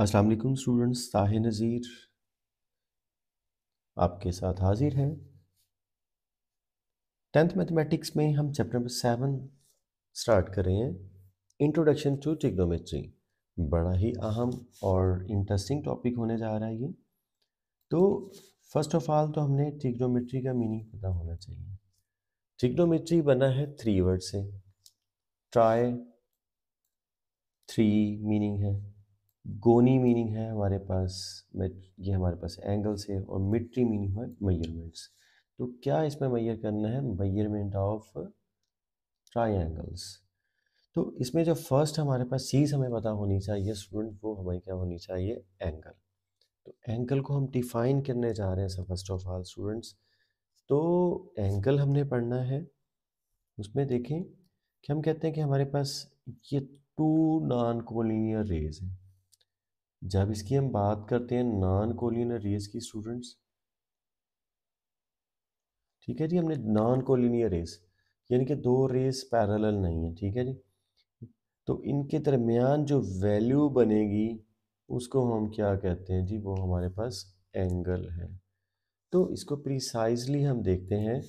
अस्सलाम वालेकुम स्टूडेंट्स ताह नज़ीर आपके साथ हाजिर हैं टेंथ मैथमेटिक्स में हम चैप्टर नंबर सेवन स्टार्ट कर रहे हैं इंट्रोडक्शन टू ट्रिग्नोमेट्री बड़ा ही अहम और इंटरेस्टिंग टॉपिक होने जा रहा है ये तो फर्स्ट ऑफ ऑल तो हमने ट्रिग्नोमेट्री का मीनिंग पता होना चाहिए ट्रिग्नोमेट्री बना है थ्री वर्ड से ट्राई थ्री मीनिंग है गोनी मीनिंग है हमारे पास ये हमारे पास एंगल्स है और मिट्री मीनिंग है मेजरमेंट्स तो क्या इसमें मैयर करना है मेजरमेंट ऑफ ट्राइंगल्स तो इसमें जो फर्स्ट हमारे पास चीज़ हमें पता होनी चाहिए स्टूडेंट वो हमें क्या होनी चाहिए एंगल तो एंगल को हम डिफाइन करने जा रहे हैं sir first of all students तो एंगल हमने पढ़ना है उसमें देखें कि हम कहते हैं कि हमारे पास ये टू नॉन कोलिनियर रेज हैं जब इसकी हम बात करते हैं नॉन कोलिनियर की स्टूडेंट्स ठीक है जी हमने नॉन कोलिनियर रेस यानी कि दो रेस पैरल नहीं है ठीक है जी तो इनके दरमियान जो वैल्यू बनेगी उसको हम क्या कहते हैं जी वो हमारे पास एंगल है तो इसको प्रिसाइजली हम देखते हैं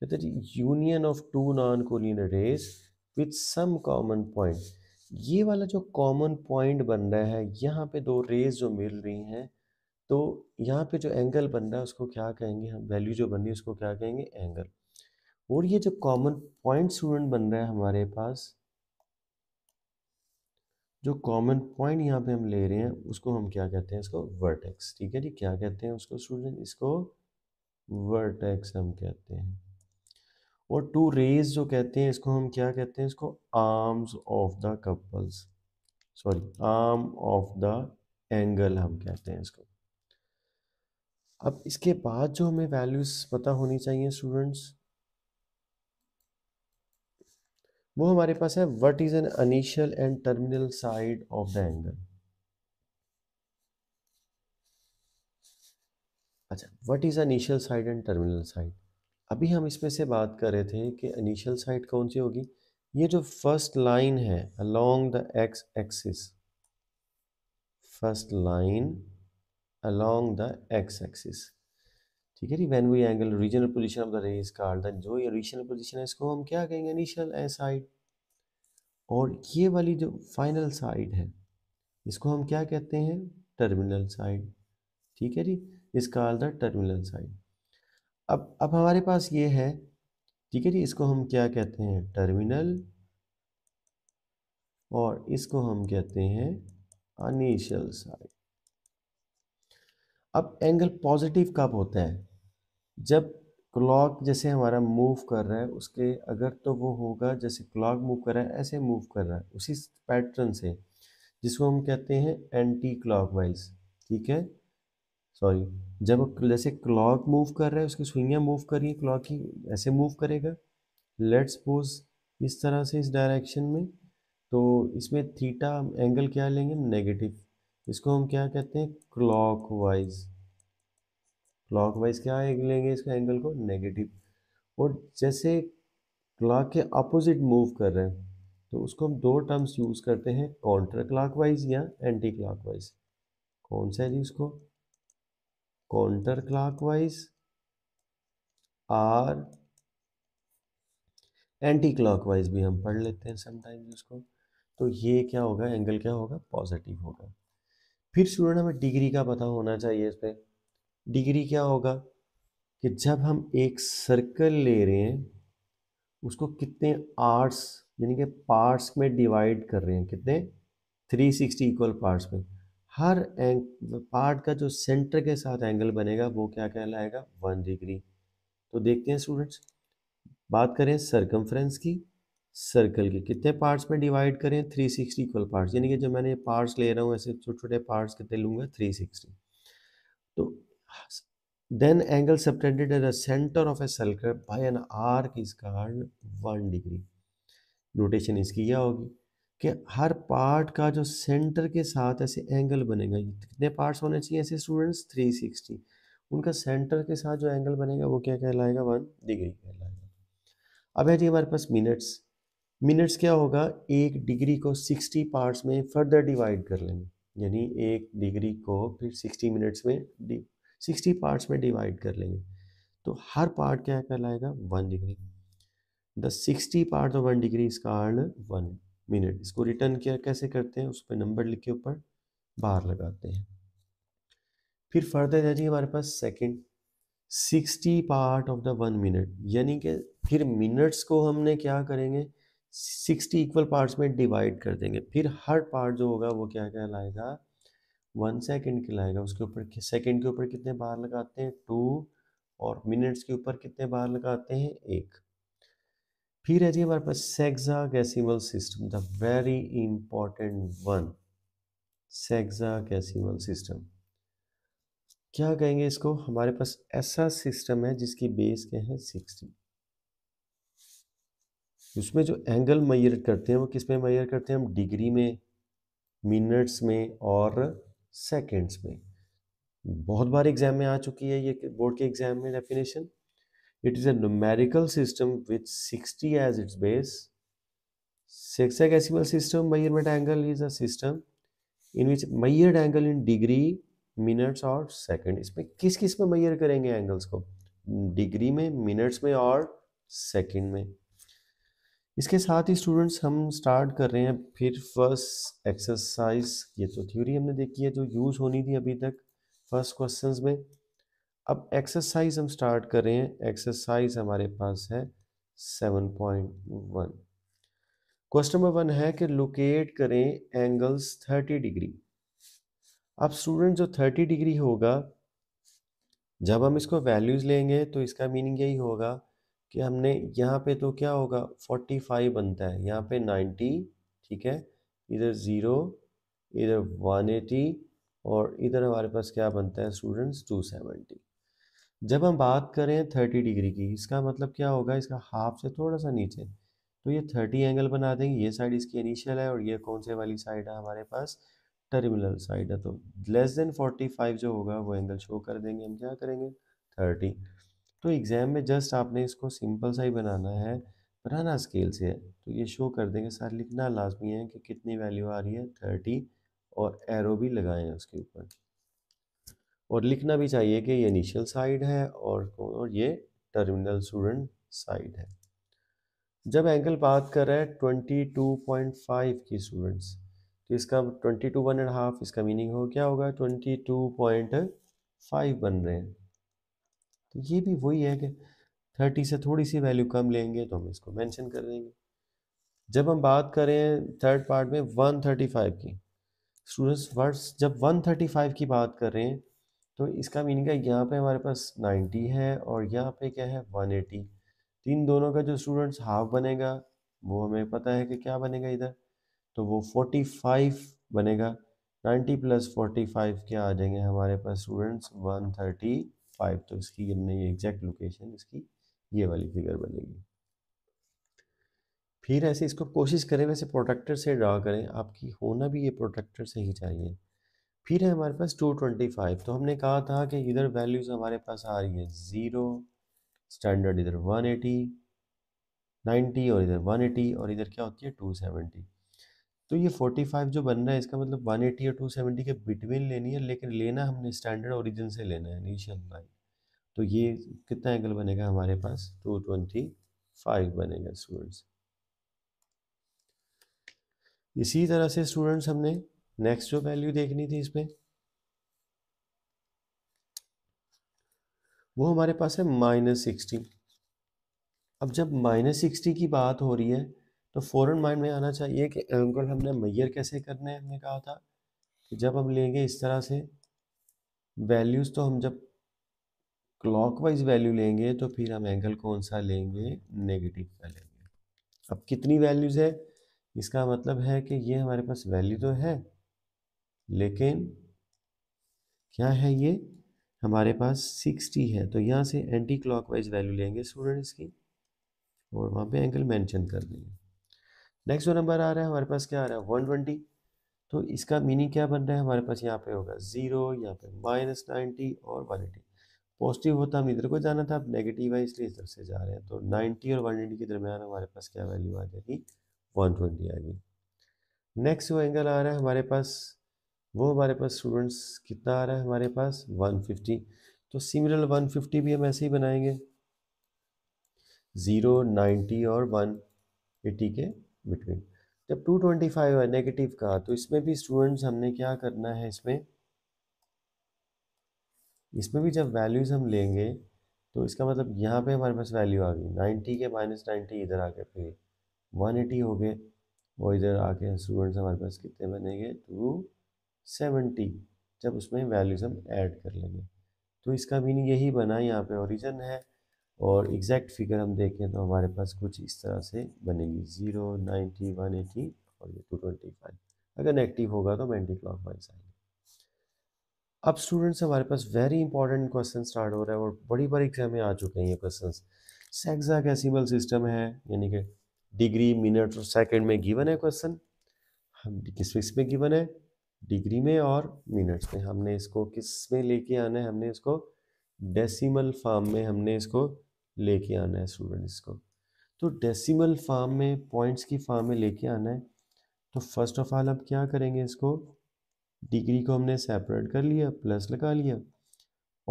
कहते जी union of two non collinear rays with some common point ये वाला जो कॉमन पॉइंट बन रहा है यहाँ पे दो रेज जो मिल रही हैं तो यहाँ पे जो एंगल बन रहा है उसको क्या कहेंगे हम वैल्यू जो बन रही है उसको क्या कहेंगे एंगल और ये जो कॉमन पॉइंट स्टूडेंट बन रहा है हमारे पास जो कॉमन पॉइंट यहाँ पे हम ले रहे हैं उसको हम क्या कहते हैं इसको वर्टेक्स ठीक है जी क्या कहते हैं उसको स्टूडेंट इसको वर्टेक्स हम कहते हैं और टू रेज जो कहते हैं इसको हम क्या कहते हैं इसको arms of the couples sorry arm of the angle हम कहते हैं इसको अब इसके बाद जो हमें वैल्यूज पता होनी चाहिए स्टूडेंट्स वो हमारे पास है what is an initial and terminal side of the angle अच्छा what is initial side and terminal side अभी हम इसमें से बात कर रहे थे कि इनिशियल साइट कौन सी होगी ये जो फर्स्ट लाइन है along the x axis first line along the x axis ठीक है जी when we angle regional position of the rays called then जो ये रीजनल पोजिशन है इसको हम क्या कहेंगे इनिशियल ए साइड और ये वाली जो फाइनल साइड है इसको हम क्या कहते हैं टर्मिनल साइड ठीक है जी इस कार्ड द टर्मिनल साइड अब अब हमारे पास ये है ठीक है जी इसको हम क्या कहते हैं टर्मिनल और इसको हम कहते हैं अनिशियल साइड अब एंगल पॉजिटिव कब होता है जब क्लॉक जैसे हमारा मूव कर रहा है उसके अगर तो वो होगा जैसे क्लॉक मूव कर रहा है ऐसे मूव कर रहा है उसी पैटर्न से जिसको हम कहते हैं एंटी क्लॉकवाइज ठीक है सॉरी जब जैसे क्लॉक मूव कर रहा है उसकी सुइयाँ मूव कर रही है क्लॉक की ऐसे मूव करेगा लेट सपोज इस तरह से इस डायरेक्शन में तो इसमें थीटा एंगल क्या लेंगे नेगेटिव इसको हम क्या कहते हैं क्लॉक वाइज क्लॉक वाइज क्या लेंगे इसका एंगल को नेगेटिव और जैसे क्लॉक के अपोजिट मूव कर रहे हैं तो उसको हम दो टर्म्स यूज़ करते हैं काउंटर वाइज या एंटी वाइज कौन सा है जी उसको counter clockwise और एंटी वाइज भी हम पढ़ लेते हैं समटाइम्स उसको तो ये क्या होगा एंगल क्या होगा पॉजिटिव होगा फिर स्टूडेंट हमें डिग्री का पता होना चाहिए इस पर डिग्री क्या होगा कि जब हम एक सर्कल ले रहे हैं उसको कितने आर्ट्स यानी कि पार्ट्स में डिवाइड कर रहे हैं कितने 360 इक्वल पार्ट्स में हर एंग पार्ट का जो सेंटर के साथ एंगल बनेगा वो क्या कहलाएगा वन डिग्री तो देखते हैं स्टूडेंट्स बात करें सरकमफ्रेंस की सर्कल की कितने पार्ट्स में डिवाइड करें थ्री सिक्सटी इक्वल पार्ट्स यानी कि जो मैंने पार्ट्स ले रहा हूँ ऐसे छोटे छोटे पार्ट्स कितने लूँगा थ्री सिक्सटी तो then angle subtended at the centre of a circle by an arc is called one degree notation इसकी यह होगी कि हर पार्ट का जो सेंटर के साथ ऐसे एंगल बनेगा कितने पार्ट्स होने चाहिए ऐसे स्टूडेंट्स 360 उनका सेंटर के साथ जो एंगल बनेगा वो क्या कहलाएगा वन डिग्री कहलाएगा अब है जी हमारे पास मिनट्स मिनट्स क्या होगा एक डिग्री को 60 पार्ट्स में फर्दर डिवाइड कर लेंगे यानी एक डिग्री को फिर 60 मिनट्स में सिक्सटी पार्ट्स में डिवाइड कर लेंगे तो हर पार्ट क्या कहलाएगा one degree the sixty part of one degree इसका अर्न वन मिनट इसको रिटर्न किया कैसे करते हैं उस पर नंबर लिख के ऊपर बाहर लगाते हैं फिर फर्दर जाइए हमारे पास second sixty part of the one minute यानी कि फिर मिनट्स को हमने क्या करेंगे सिक्सटी इक्वल पार्ट्स में डिवाइड कर देंगे फिर हर पार्ट जो होगा वो क्या कहलाएगा वन के कहलाएगा उसके ऊपर सेकेंड के ऊपर कितने बार लगाते हैं टू और मिनट्स के ऊपर कितने बार लगाते हैं एक फिर है जी हमारे पास sexagesimal system the very important one sexagesimal system क्या कहेंगे इसको हमारे पास ऐसा सिस्टम है जिसकी बेस क्या है सिक्सटी उसमें जो एंगल मैयर करते हैं वो किस में मैयर करते हैं हम डिग्री में मिनट्स में और सेकेंड्स में बहुत बार एग्जाम में आ चुकी है ये बोर्ड के एग्जाम में definition it is a numerical system with 60 as its base. Sexagesimal system measurement angle is a system in which measured angle in degree, minutes और second. इसमें किस किस में measure करेंगे angles को degree में minutes में और second में इसके साथ ही स्टूडेंट्स हम स्टार्ट कर रहे हैं फिर फर्स्ट एक्सरसाइज ये तो थ्योरी हमने देखी है जो यूज़ होनी थी अभी तक फर्स्ट क्वेश्चंस में अब एक्सरसाइज हम स्टार्ट कर रहे हैं एक्सरसाइज हमारे पास है seven point one question number one है कि लोकेट करें एंगल्स थर्टी डिग्री अब स्टूडेंट जो थर्टी डिग्री होगा जब हम इसको वैल्यूज़ लेंगे तो इसका मीनिंग यही होगा कि हमने यहाँ पे तो क्या होगा फोर्टी फाइव बनता है यहाँ पे नाइन्टी ठीक है इधर ज़ीरो इधर वन एटी और इधर हमारे पास क्या बनता है स्टूडेंट्स टू सेवेंटी जब हम बात करें थर्टी डिग्री की इसका मतलब क्या होगा इसका हाफ से थोड़ा सा नीचे तो ये थर्टी एंगल बना देंगे ये साइड इसकी इनिशियल है और ये कौन से वाली साइड है हमारे पास टर्मिनल साइड है तो लेस देन फोर्टी फाइव जो होगा वो एंगल शो कर देंगे हम क्या करेंगे थर्टी तो एग्ज़ाम में जस्ट आपने इसको सिंपल सा ही बनाना है बनाना स्केल से है तो ये शो कर देंगे सर लिखना लाजमी है कि कितनी वैल्यू आ रही है थर्टी और एरो भी लगाएं उसके ऊपर और लिखना भी चाहिए कि ये इनिशियल साइड है और और ये टर्मिनल स्टूडेंट साइड है जब एंगल बात कर रहा है 22.5 की स्टूडेंट्स तो इसका 22 वन एंड हाफ इसका मीनिंग हो क्या होगा 22.5 बन रहे हैं तो ये भी वही है कि 30 से थोड़ी सी वैल्यू कम लेंगे तो हम इसको मेंशन कर देंगे जब हम बात करें थर्ड पार्ट में 135 की स्टूडेंट्स वर्ड्स जब 135 की बात कर रहे हैं तो इसका मीनिंग है यहाँ पे हमारे पास 90 है और यहाँ पे क्या है 180 तो इन दोनों का जो स्टूडेंट्स हाफ बनेगा वो हमें पता है कि क्या बनेगा इधर तो वो 45 बनेगा 90 प्लस 45 क्या आ जाएंगे हमारे पास स्टूडेंट्स 135 तो इसकी हमने ये एग्जैक्ट लोकेशन इसकी ये वाली फिगर बनेगी फिर ऐसे इसको कोशिश करें वैसे प्रोटेक्टर से ड्रा करें आपकी होना भी ये प्रोटेक्टर से ही चाहिए फिर है हमारे पास टू ट्वेंटी फाइव तो हमने कहा था कि इधर वैल्यूज़ हमारे पास आ रही है ज़ीरो स्टैंडर्ड इधर वन एटी और इधर वन एटी और इधर क्या होती है टू सेवेंटी तो ये फोर्टी फाइव जो बन रहा है इसका मतलब वन एटी और टू सेवेंटी के बिटवीन लेनी है लेकिन लेना हमने स्टैंडर्ड ओरिजिन से लेना है इनिशियल लाइन तो ये कितना एंगल बनेगा हमारे पास टू ट्वेंटी फाइव बनेगा स्टूडेंट्स इसी तरह से स्टूडेंट्स हमने नेक्स्ट जो वैल्यू देखनी थी इसमें वो हमारे पास है माइनस सिक्सटी अब जब माइनस सिक्सटी की बात हो रही है तो फौरन माइंड में आना चाहिए कि एंगल हमने मैयर कैसे करना है हमने कहा था कि जब हम लेंगे इस तरह से वैल्यूज़ तो हम जब क्लॉकवाइज वैल्यू लेंगे तो फिर हम एंगल कौन सा लेंगे नेगेटिव का लेंगे अब कितनी वैल्यूज़ है इसका मतलब है कि ये हमारे पास वैल्यू तो है लेकिन क्या है ये हमारे पास सिक्सटी है तो यहाँ से एंटी क्लॉकवाइज वैल्यू लेंगे स्टूडेंट्स की और वहाँ पे एंगल मेंशन कर देंगे नेक्स्ट नंबर आ रहा है हमारे पास क्या आ रहा है वन ट्वेंटी तो इसका मीनिंग क्या बन रहा है हमारे पास यहाँ पे होगा ज़ीरो यहाँ पे माइनस नाइन्टी और वन एटी पॉजिटिव होता हम इधर को जाना था अब नेगेटिव है इसलिए इधर से जा रहे हैं तो नाइन्टी और वन एटी के दरमियान हमारे पास क्या वैल्यू आ जाएगी वन ट्वेंटी आ गई नेक्स्ट वो एंगल आ रहा है हमारे पास वो हमारे पास स्टूडेंट्स कितना आ रहा है हमारे पास 150 तो सिमिलर 150 भी हम ऐसे ही बनाएंगे ज़ीरो नाइन्टी और वन एटी के बिटवीन जब टू ट्वेंटी फाइव है नेगेटिव का तो इसमें भी स्टूडेंट्स हमने क्या करना है इसमें इसमें भी जब वैल्यूज़ हम लेंगे तो इसका मतलब यहाँ पे हमारे पास वैल्यू आ गई नाइन्टी के माइनस नाइन्टी इधर आके फिर वन एटी हो गए और इधर आके स्टूडेंट्स हमारे पास कितने बनेंगे टू सेवेंटी जब उसमें वैल्यूज हम ऐड कर लेंगे तो इसका मीनिंग यही बना यहाँ पे ओरिजन है और एग्जैक्ट फिगर हम देखें तो हमारे पास कुछ इस तरह से बनेगी ज़ीरो नाइन्टी वन एटी और ये टू ट्वेंटी फाइव अगर नेगेटिव होगा तो एंटी क्लॉक वाइज आएंगे अब स्टूडेंट्स हमारे पास वेरी इंपॉर्टेंट क्वेश्चन स्टार्ट हो रहा है और बड़ी बड़ी एग्जाम में आ चुके हैं ये क्वेश्चन सेक्साकेसिमल सिस्टम है यानी कि डिग्री मिनट और सेकेंड में गिवन है क्वेश्चन हम किस में गिवन है डिग्री में और मिनट्स में हमने इसको किस में लेके आना है हमने इसको डेसिमल फार्म में हमने इसको लेके आना है स्टूडेंट इसको तो डेसिमल फार्म में पॉइंट्स की फार्म में लेके आना है तो फर्स्ट ऑफ ऑल अब क्या करेंगे इसको डिग्री को हमने सेपरेट कर लिया प्लस लगा लिया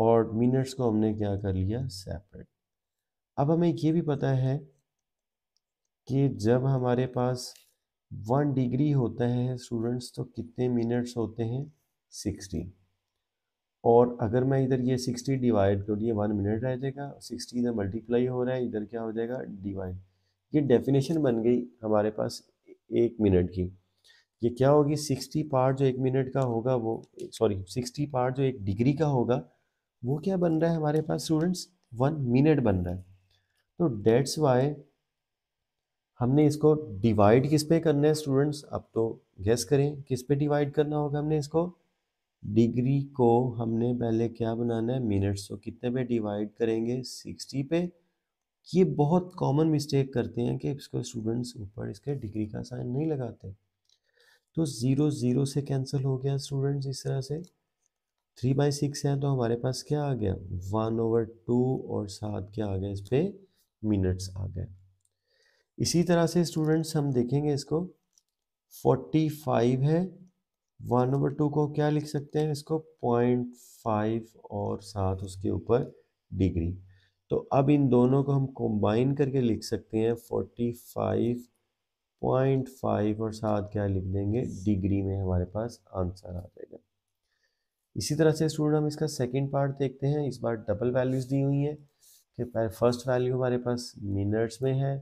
और मिनट्स को हमने क्या कर लिया सेपरेट अब हमें ये भी पता है कि जब हमारे पास वन डिग्री होता है स्टूडेंट्स तो कितने मिनट्स होते हैं सिक्सटी और अगर मैं इधर ये सिक्सटी डिवाइड कर दिए वन मिनट रह जाएगा सिक्सटी इधर मल्टीप्लाई हो रहा है इधर क्या हो जाएगा डिवाइड ये डेफिनेशन बन गई हमारे पास एक मिनट की ये क्या होगी सिक्सटी पार्ट जो एक मिनट का होगा वो सॉरी सिक्सटी पार्ट जो एक डिग्री का होगा वो क्या बन रहा है हमारे पास स्टूडेंट्स वन मिनट बन रहा है तो डेट्स वाई हमने इसको डिवाइड किस पे करना है स्टूडेंट्स अब तो गैस करें किस पे डिवाइड करना होगा हमने इसको डिग्री को हमने पहले क्या बनाना है मिनट्स तो कितने पे डिवाइड करेंगे सिक्सटी पे ये बहुत कॉमन मिस्टेक करते हैं कि इसको स्टूडेंट्स ऊपर इसके डिग्री का साइन नहीं लगाते तो ज़ीरो ज़ीरो से कैंसिल हो गया स्टूडेंट्स इस तरह से थ्री बाई सिक्स है तो हमारे पास क्या आ गया वन ओवर टू और साथ क्या आ गया इस पर मिनट्स आ गए इसी तरह से स्टूडेंट्स हम देखेंगे इसको 45 है वन ओवर टू को क्या लिख सकते हैं इसको पॉइंट फाइव और साथ उसके ऊपर डिग्री तो अब इन दोनों को हम कंबाइन करके लिख सकते हैं फोर्टी फाइव पॉइंट फाइव और साथ क्या लिख देंगे डिग्री में हमारे पास आंसर आ जाएगा इसी तरह से स्टूडेंट हम इसका सेकंड पार्ट देखते हैं इस बार डबल वैल्यूज़ दी हुई हैं कि फर्स्ट वैल्यू हमारे पास मिनट्स में है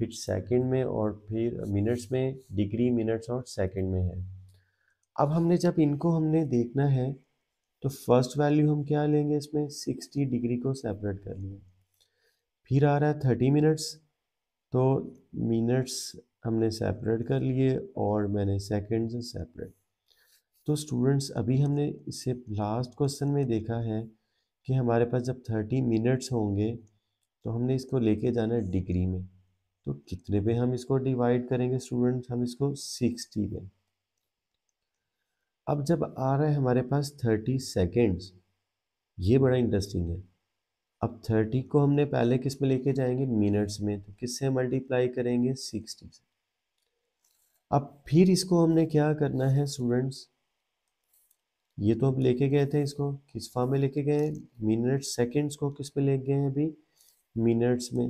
फिर सेकंड में और फिर मिनट्स में डिग्री मिनट्स और सेकंड में है अब हमने जब इनको हमने देखना है तो फर्स्ट वैल्यू हम क्या लेंगे इसमें सिक्सटी डिग्री को सेपरेट कर लिया फिर आ रहा है थर्टी मिनट्स तो मिनट्स हमने सेपरेट कर लिए और मैंने सेकेंड से सेपरेट तो स्टूडेंट्स अभी हमने इसे लास्ट क्वेश्चन में देखा है कि हमारे पास जब थर्टी मिनट्स होंगे तो हमने इसको लेके जाना है डिग्री में तो कितने पे हम इसको डिवाइड करेंगे स्टूडेंट हम इसको सिक्सटी में अब जब आ रहा है हमारे पास थर्टी सेकेंड्स ये बड़ा इंटरेस्टिंग है अब थर्टी को हमने पहले किस में लेके जाएंगे मिनट्स में तो किससे मल्टीप्लाई करेंगे सिक्सटी से अब फिर इसको हमने क्या करना है स्टूडेंट्स ये तो हम लेके गए थे इसको किस फॉर्म में लेके गए मिनट सेकेंड्स को किस पे लेके गए हैं अभी मिनट्स में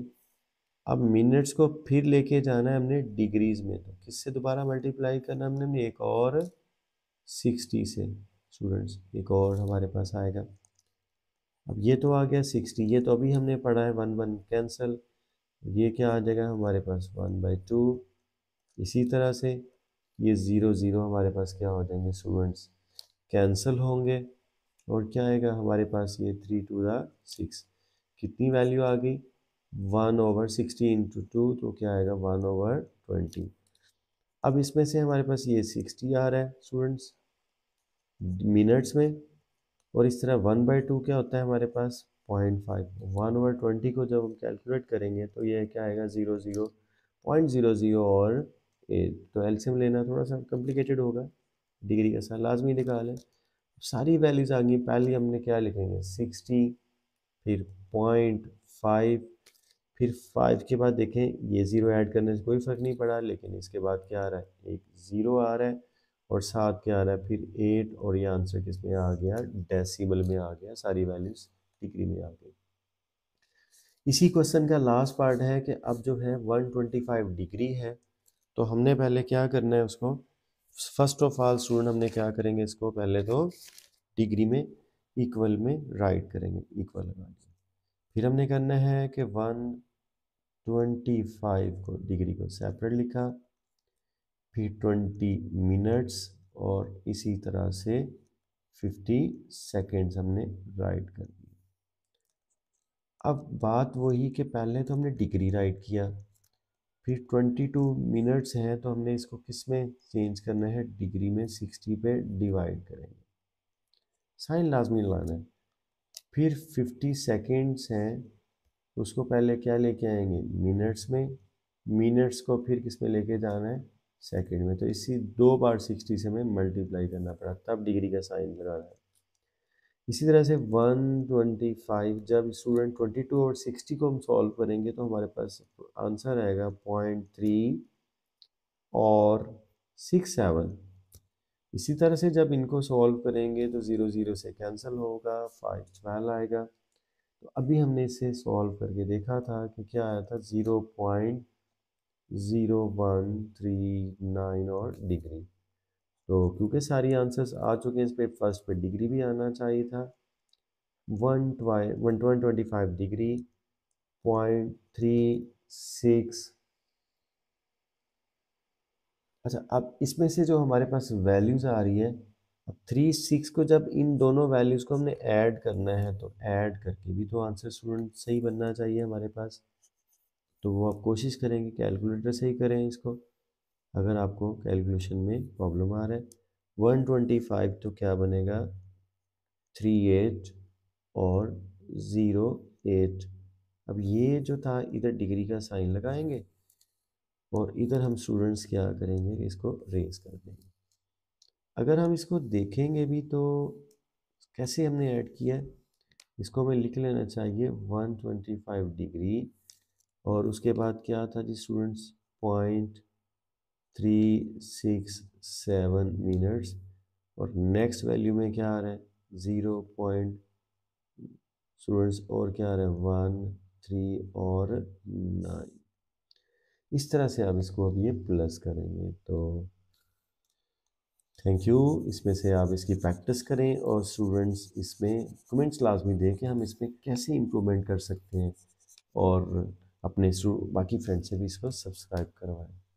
अब मिनट्स को फिर लेके जाना है हमने डिग्रीज में तो किससे दोबारा मल्टीप्लाई करना हमने हमने एक और सिक्सटी से स्टूडेंट्स एक और हमारे पास आएगा अब ये तो आ गया सिक्सटी ये तो अभी हमने पढ़ा है वन वन कैंसिल ये क्या आ जाएगा हमारे पास वन बाई टू इसी तरह से ये ज़ीरो ज़ीरो हमारे पास क्या हो जाएंगे स्टूडेंट्स कैंसिल होंगे और क्या आएगा हमारे पास ये थ्री टू दिक्स सिक्स कितनी वैल्यू आ गई one over sixty into two तो क्या आएगा वन ओवर ट्वेंटी अब इसमें से हमारे पास ये सिक्सटी आ रहा है स्टूडेंट्स मिनट्स में और इस तरह वन बाई टू क्या होता है हमारे पास point five one over twenty को जब हम कैलकुलेट करेंगे तो ये क्या आएगा zero zero point zero zero और ए तो एल्सियम लेना थोड़ा सा कॉम्प्लिकेटेड होगा डिग्री का सर लाजमी निकाल है सारी वैल्यूज़ आ गई पहले हमने क्या लिखेंगे सिक्सटी फिर पॉइंट फाइव फिर फाइव के बाद देखें ये ज़ीरो ऐड करने से कोई फ़र्क नहीं पड़ा लेकिन इसके बाद क्या आ रहा है एक ज़ीरो आ रहा है और साथ क्या आ रहा है फिर एट और ये आंसर किस में आ गया डेसिमल में आ गया सारी वैल्यूज डिग्री में आ गई इसी क्वेश्चन का लास्ट पार्ट है कि अब जो है फाइव डिग्री है तो हमने पहले क्या करना है उसको फर्स्ट ऑफ ऑल स्टूडेंट हमने क्या करेंगे इसको पहले तो डिग्री में इक्वल में राइट करेंगे इक्वल फिर हमने करना है कि वन ट्वेंटी फाइव को डिग्री को सेपरेट लिखा फिर ट्वेंटी मिनट्स और इसी तरह से फिफ्टी सेकेंड्स हमने राइट कर दिए अब बात वही कि पहले तो हमने डिग्री राइट किया फिर ट्वेंटी टू मिनट्स हैं तो हमने इसको किस में चेंज करना है डिग्री में सिक्सटी पे डिवाइड करेंगे साइन लाजमी लाना है फिर फिफ्टी सेकेंड्स हैं उसको पहले क्या लेके आएंगे मिनट्स में मिनट्स को फिर किस में लेके जाना है सेकंड में तो इसी दो बार सिक्सटी से हमें मल्टीप्लाई करना पड़ा तब डिग्री का साइन लगाना है इसी तरह से वन ट्वेंटी फाइव जब स्टूडेंट ट्वेंटी टू और सिक्सटी को हम सॉल्व करेंगे तो हमारे पास आंसर आएगा पॉइंट थ्री और सिक्स सेवन इसी तरह से जब इनको सॉल्व करेंगे तो ज़ीरो ज़ीरो से कैंसिल होगा फाइव ट्वेल्व आएगा तो अभी हमने इसे सॉल्व करके देखा था कि क्या आया था zero point zero one three nine और डिग्री तो क्योंकि सारी आंसर्स आ चुके हैं इस पर फर्स्ट पे डिग्री भी आना चाहिए था वन ट्वाई one one twenty five degree point three six अच्छा अब इसमें से जो हमारे पास वैल्यूज़ आ रही है अब थ्री सिक्स को जब इन दोनों वैल्यूज़ को हमने ऐड करना है तो ऐड करके भी तो आंसर स्टूडेंट सही बनना चाहिए हमारे पास तो वो आप कोशिश करेंगे कैलकुलेटर से ही करें इसको अगर आपको कैलकुलेशन में प्रॉब्लम आ रहा है वन ट्वेंटी फाइव तो क्या बनेगा थ्री एट और ज़ीरो एट अब ये जो था इधर डिग्री का साइन लगाएंगे और इधर हम स्टूडेंट्स क्या करेंगे इसको रेज कर देंगे अगर हम इसको देखेंगे भी तो कैसे हमने ऐड किया है इसको हमें लिख लेना चाहिए 125 डिग्री और उसके बाद क्या था जी students point three six seven minutes और नेक्स्ट वैल्यू में क्या आ रहा है ज़ीरो पॉइंट स्टूडेंट्स और क्या आ रहा है वन थ्री और नाइन इस तरह से आप इसको अब ये प्लस करेंगे तो थैंक यू इसमें से आप इसकी प्रैक्टिस करें और स्टूडेंट्स इसमें कमेंट्स लाजमी दें कि हम इसमें कैसे इम्प्रूवमेंट कर सकते हैं और अपने बाकी फ्रेंड्स से भी इसको सब्सक्राइब करवाएं